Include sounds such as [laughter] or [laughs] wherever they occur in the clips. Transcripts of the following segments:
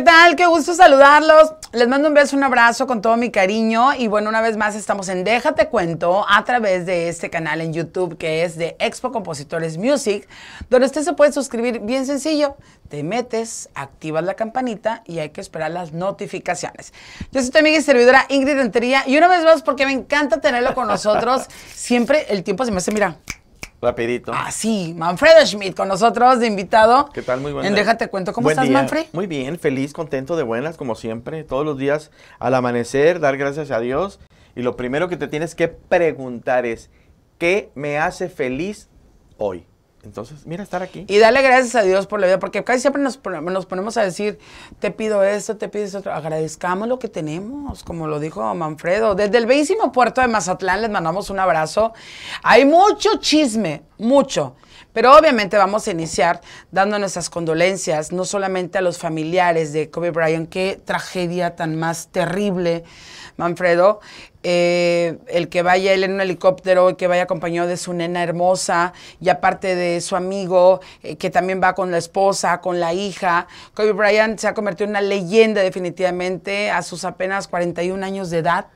¿Qué tal? Qué gusto saludarlos. Les mando un beso, un abrazo con todo mi cariño. Y bueno, una vez más estamos en Déjate Cuento a través de este canal en YouTube que es de Expo Compositores Music, donde usted se puede suscribir bien sencillo. Te metes, activas la campanita y hay que esperar las notificaciones. Yo soy tu amiga y servidora Ingrid Entería. Y una vez más, porque me encanta tenerlo con nosotros, [laughs] siempre el tiempo se me hace, mira, Rapidito. Ah, sí, Manfredo Schmidt con nosotros de invitado. ¿Qué tal? Muy bueno. En Déjate Cuento, ¿cómo estás, Manfred? Muy bien, feliz, contento, de buenas, como siempre. Todos los días al amanecer, dar gracias a Dios. Y lo primero que te tienes que preguntar es, ¿qué me hace feliz hoy? Entonces, mira, estar aquí. Y dale gracias a Dios por la vida, porque casi siempre nos, nos ponemos a decir, te pido esto, te pido esto. Agradezcamos lo que tenemos, como lo dijo Manfredo. Desde el bellísimo puerto de Mazatlán les mandamos un abrazo. Hay mucho chisme, mucho. Pero obviamente vamos a iniciar dando nuestras condolencias, no solamente a los familiares de Kobe Bryant, qué tragedia tan más terrible, Manfredo, eh, el que vaya él en un helicóptero, el que vaya acompañado de su nena hermosa y aparte de su amigo, eh, que también va con la esposa, con la hija. Kobe Bryant se ha convertido en una leyenda definitivamente a sus apenas 41 años de edad.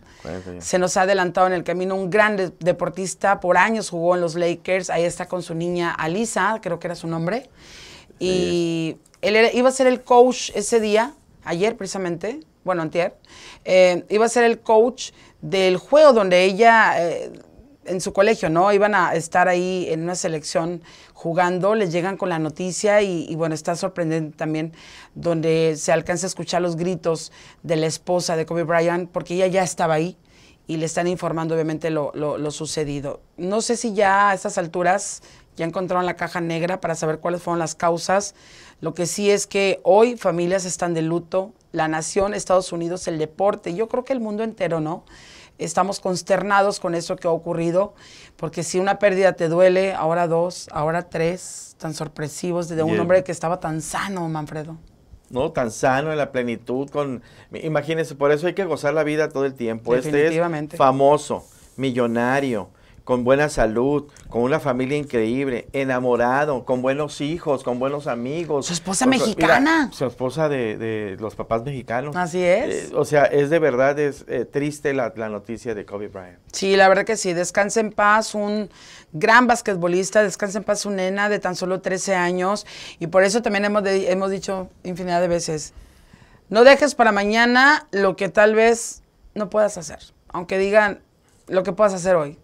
Se nos ha adelantado en el camino un gran deportista, por años jugó en los Lakers, ahí está con su niña Alisa, creo que era su nombre. Y él iba a ser el coach ese día, ayer precisamente, bueno, antier, eh, iba a ser el coach del juego donde ella, eh, en su colegio, ¿no? Iban a estar ahí en una selección jugando, les llegan con la noticia y, bueno, está sorprendente también donde se alcanza a escuchar los gritos de la esposa de Kobe Bryant porque ella ya estaba ahí y le están informando obviamente lo, lo sucedido. No sé si ya a estas alturas ya encontraron la caja negra para saber cuáles fueron las causas. Lo que sí es que hoy familias están de luto, la nación, Estados Unidos, el deporte, yo creo que el mundo entero, ¿no? estamos consternados con eso que ha ocurrido, porque si una pérdida te duele, ahora dos, ahora tres, tan sorpresivos, de un hombre que estaba tan sano, Manfredo. ¿no? Tan sano, en la plenitud, con... Imagínense, por eso hay que gozar la vida todo el tiempo. Definitivamente. Este es famoso, millonario, con buena salud, con una familia increíble, enamorado, con buenos hijos, con buenos amigos. Su esposa mexicana. su esposa de, los papás mexicanos. Así eh, es. o sea, es de verdad es eh, triste la, noticia de Kobe Bryant. Sí, la verdad que sí. Descanse en paz, un gran basquetbolista, descanse en paz un nena de tan solo 13 años. Y por eso también hemos, hemos dicho infinidad de veces, no dejes para mañana lo que tal vez no puedas hacer. Aunque digan lo que puedas hacer hoy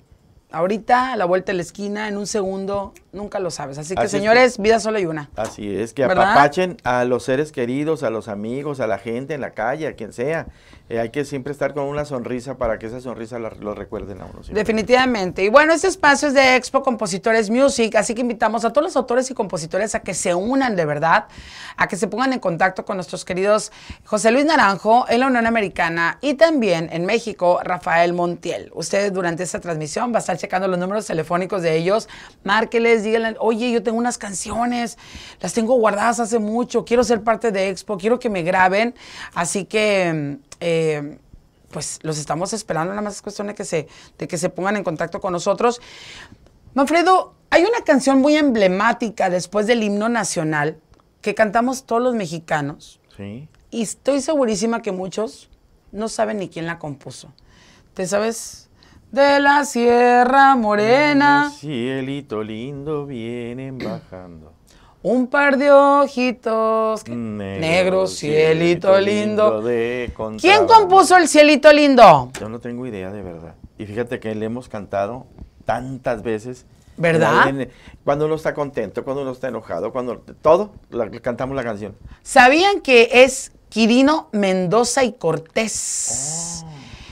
Ahorita, a la vuelta de la esquina, en un segundo, nunca lo sabes. Así que, señores, vida solo hay una. Así es, que apapachen a los seres queridos, a los amigos, a la gente en la calle, a quien sea. Eh, hay que siempre estar con una sonrisa para que esa sonrisa lo recuerden a uno. Definitivamente. Y bueno, este espacio es de Expo Compositores Music, así que invitamos a todos los autores y compositores a que se unan de verdad, a que se pongan en contacto con nuestros queridos José Luis Naranjo en la Unión Americana y también en México, Rafael Montiel. Ustedes durante esta transmisión va a estar checando los números telefónicos de ellos, márqueles, díganle, oye, yo tengo unas canciones, las tengo guardadas hace mucho, quiero ser parte de Expo, quiero que me graben, así que... Eh, pues los estamos esperando, nada más es cuestión de que se, de que se pongan en contacto con nosotros. Manfredo, hay una canción muy emblemática después del himno nacional que cantamos todos los mexicanos. Sí. Y estoy segurísima que muchos no saben ni quién la compuso. ¿Te sabes de la Sierra Morena. Cielito lindo, vienen bajando. Un par de ojitos negros, negro, cielito, lindo. ¿Quién compuso el cielito lindo? Yo no tengo idea de verdad. Y fíjate que le hemos cantado tantas veces. ¿Verdad? cuando uno está contento, cuando uno está enojado, cuando todo, cantamos la canción. ¿Sabían que es Quirino Mendoza y Cortés? Oh.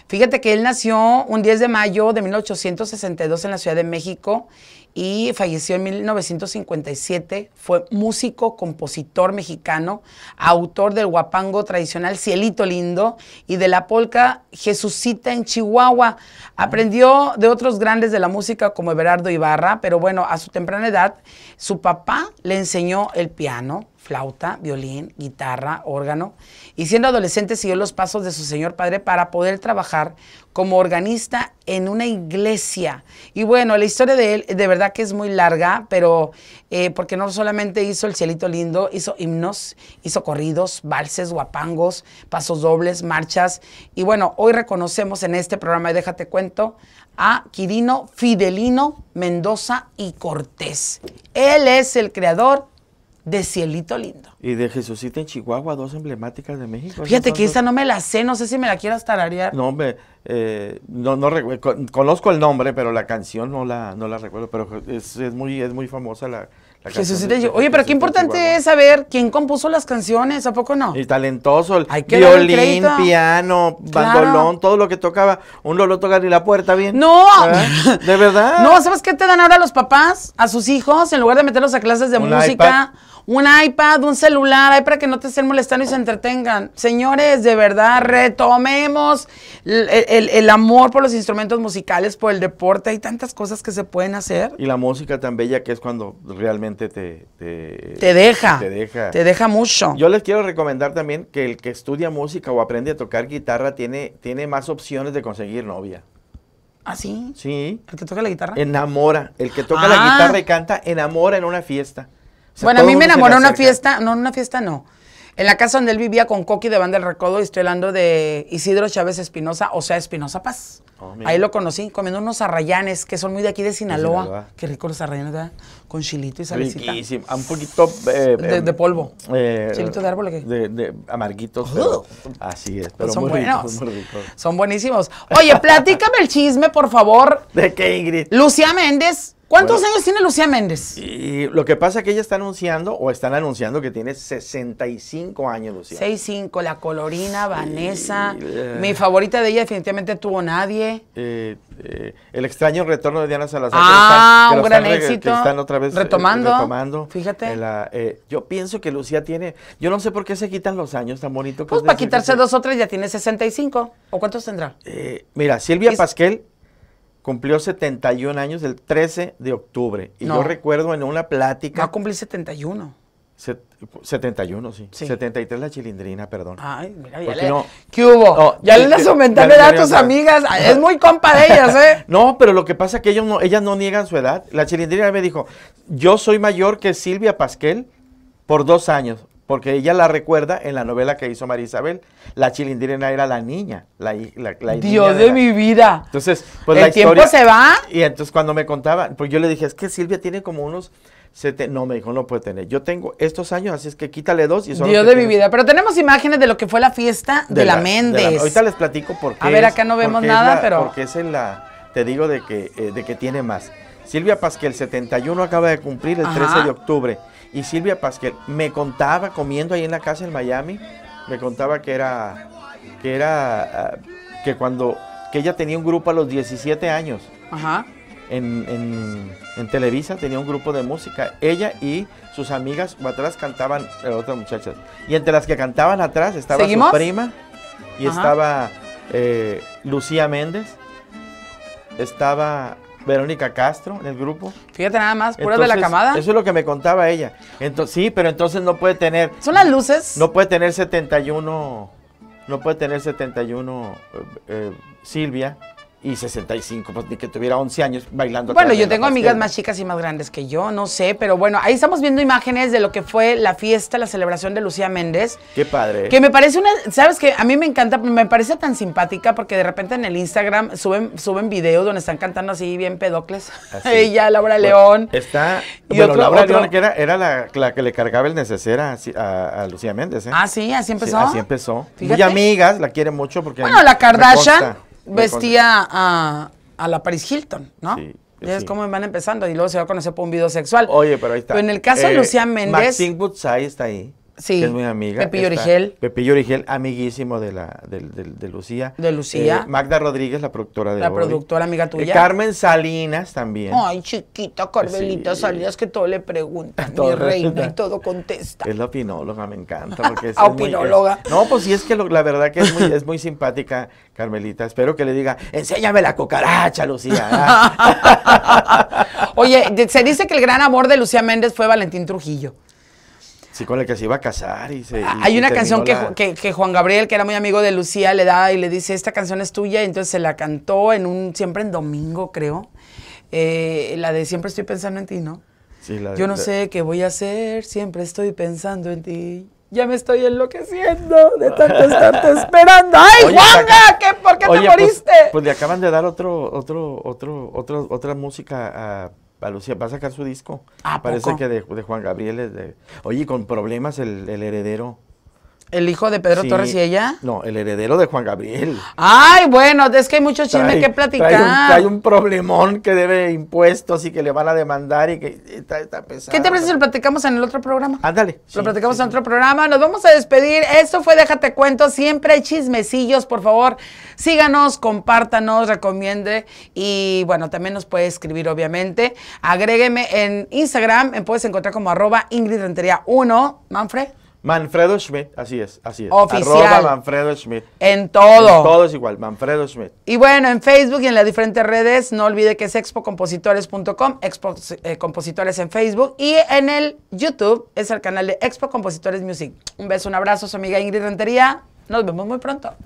Fíjate que él nació un 10 de mayo de 1862 en la Ciudad de México y falleció en 1957. Fue músico, compositor mexicano, autor del guapango tradicional Cielito Lindo y de la polca Jesucita en Chihuahua. Aprendió de otros grandes de la música como Everardo Ibarra, pero bueno, a su temprana edad su papá le enseñó el piano flauta, violín, guitarra, órgano, y siendo adolescente siguió los pasos de su señor padre para poder trabajar como organista en una iglesia. Y bueno, la historia de él de verdad que es muy larga, pero eh, porque no solamente hizo El Cielito Lindo, hizo himnos, hizo corridos, valses, guapangos, pasos dobles, marchas. Y bueno, hoy reconocemos en este programa, déjate cuento, a Quirino Fidelino Mendoza y Cortés. Él es el creador de Cielito Lindo. Y de Jesucita en Chihuahua, dos emblemáticas de México. Fíjate que esa no me la sé, no sé si me la quieras tararear. No, hombre, eh, no, no conozco el nombre, pero la canción no la, no la recuerdo, pero es, muy, es muy famosa la, canción. Jesucita, oye, pero qué importante es saber quién compuso las canciones, ¿a poco no? Y talentoso, el violín, piano, bandolón, todo lo que tocaba. Uno lo toca ni la puerta bien. ¡No! ¿De verdad? [laughs] No, ¿sabes qué te dan ahora los papás a sus hijos? En lugar de meterlos a clases de música un iPad, un celular, ahí para que no te estén molestando y se entretengan. Señores, de verdad, retomemos el, amor por los instrumentos musicales, por el deporte. Hay tantas cosas que se pueden hacer. Y la música tan bella que es cuando realmente te... Te, deja. Te deja. Te deja mucho. Yo les quiero recomendar también que el que estudia música o aprende a tocar guitarra tiene, tiene más opciones de conseguir novia. ¿Ah, sí? Sí. ¿El que toca la guitarra? Enamora. El que toca la ah. guitarra y canta, enamora en una fiesta bueno, a mí me enamoró una fiesta, no, una fiesta no. En la casa donde él vivía con Coqui de Banda del Recodo, y estoy hablando de Isidro Chávez Espinosa, o sea, Espinosa Paz. Oh, Ahí lo conocí, comiendo unos arrayanes que son muy de aquí de Sinaloa. Qué rico los arrayanes, ¿verdad? Con chilito y salicita. Riquísimo. Ah, un poquito... Eh, de, eh, polvo. Eh, chilito de árbol, ¿qué? De, de amarguitos. Oh. así es, pues pero son buenos. Son buenísimos. Oye, platícame el chisme, por favor. [laughs] ¿De qué, Ingrid? Lucía Méndez ¿Cuántos años tiene Lucía Méndez? Y lo que pasa es que ella está anunciando, o están anunciando que tiene 65 años, Lucía. 65, la colorina, Vanessa. Eh, mi favorita de ella definitivamente tuvo nadie. Eh, eh, el extraño retorno de Diana Salazar. Ah, un gran éxito. están otra vez retomando. Fíjate. yo pienso que Lucía tiene, yo no sé por qué se quitan los años tan bonitos. Pues para quitarse dos o tres ya tiene 65. ¿O cuántos tendrá? mira, Silvia Pasquel cumplió 71 años el 13 de octubre. Y yo recuerdo en una plática... Va a 71. 71, sí. 73 la chilindrina, perdón. Ay, mira, ya ¿Qué hubo? ya le das edad a tus amigas. Es muy compa de ellas, ¿eh? [laughs] no, pero lo que pasa es que ellos no, ellas no niegan su edad. La chilindrina me dijo, yo soy mayor que Silvia Pasquel por dos años porque ella la recuerda en la novela que hizo María Isabel. La chilindrina era la niña, la, Dios de, mi vida. Entonces, pues ¿El la tiempo se va? Y entonces cuando me contaba, pues yo le dije, es que Silvia tiene como unos... no, me dijo, no puede tener. Yo tengo estos años, así es que quítale dos y son Dios de mi vida. Pero tenemos imágenes de lo que fue la fiesta de, la, Méndez. ahorita les platico por qué. A ver, acá no vemos nada, pero. Porque es en la. Te digo de que, eh, de que tiene más. Silvia Pasquel, 71, acaba de cumplir el 13 de octubre. Y Silvia Pasquel me contaba comiendo ahí en la casa en Miami, me contaba que era que era ah, que cuando que ella tenía un grupo a los 17 años. Ajá. En, en, Televisa tenía un grupo de música. Ella y sus amigas atrás cantaban, eh, otras muchachas. Y entre las que cantaban atrás estaba su prima y estaba eh, Lucía Méndez, estaba Verónica Castro en el grupo. Fíjate nada más, puras de la camada. Eso es lo que me contaba ella. Entonces, sí, pero entonces no puede tener. ¿Son las luces? No puede tener 71. No puede tener 71 eh, eh, Silvia y 65, pues ni que tuviera 11 años bailando. Bueno, yo tengo amigas más chicas y más grandes que yo, no sé, pero bueno, ahí estamos viendo imágenes de lo que fue la fiesta, la celebración de Lucía Méndez. Qué padre. Que me parece una, sabes que a mí me encanta, me parece tan simpática porque de repente en el Instagram suben, suben videos donde están cantando así bien pedocles. [laughs] Ella, Laura pues, León. Está, y bueno, Laura que era, la, que le cargaba el necesera a, Lucía Méndez. ¿eh? Ah, sí, así empezó. así empezó. Y amigas, la quiere mucho porque... Bueno, la Kardashian vestía a, la Paris Hilton, ¿no? Sí. Ya es como van empezando y luego se va a conocer por un video sexual. Oye, pero ahí está. Pero en el caso de eh, Lucía Méndez. está ahí. Sí. es muy amiga. Pepillo Origel. Pepillo Origel, amiguísimo de la de, Lucía. De Lucía. Eh, Magda Rodríguez, la productora de La productora amiga eh, tuya. Carmen Salinas también. Ay, chiquita Carmelita Salinas que todo le pregunta, [laughs] todo mi reina y todo contesta. Es la opinóloga, me encanta porque [laughs] opinóloga. no, pues sí es que la verdad que es muy es muy simpática Carmelita. Espero que le diga, "Enséñame la cocaracha, Lucía." [laughs] Oye, se dice que el gran amor de Lucía Méndez fue Valentín Trujillo. Sí, con el que se iba a casar y ah, Hay una canción que, que, Juan Gabriel, que era muy amigo de Lucía, le da y le dice, esta canción es tuya, y entonces se la cantó en un, siempre en domingo, creo. Eh, la de Siempre estoy pensando en ti, ¿no? Sí, la de, Yo no sé qué voy a hacer, siempre estoy pensando en ti. Ya me estoy enloqueciendo de [laughs] tanto estarte esperando. ¡Ay, Juanga! ¿Por qué te pues, moriste? Pues, le acaban de dar otro, otro, otro, otra otra música a va a sacar su disco. Parece que de, de, Juan Gabriel es de... Oye, con problemas el heredero el hijo de Pedro Torres y ella. No, el heredero de Juan Gabriel. Ay, bueno, es que hay mucho chisme que platicar. Hay un, problemón que debe impuestos y que le van a demandar y que está, pesado. ¿Qué te parece si lo platicamos en el otro programa? Ándale. lo platicamos en otro programa. Nos vamos a despedir. eso fue Déjate Cuento. Siempre hay chismecillos, por favor. Síganos, compártanos, recomiende. Y bueno, también nos puede escribir, obviamente. Agrégueme en Instagram. Me puedes encontrar como arroba Ingrid Rentería 1. Manfred. Manfredo Schmidt, así es, así es. Oficial. Manfredo Schmidt. En todo. En todo es igual, Manfredo Schmidt. Y bueno, en Facebook y en las diferentes redes, no olvide que es expocompositores.com, expocompositores eh, Compositores en Facebook. Y en el YouTube es el canal de Expo Compositores Music. Un beso, un abrazo, su amiga Ingrid Rentería. Nos vemos muy pronto.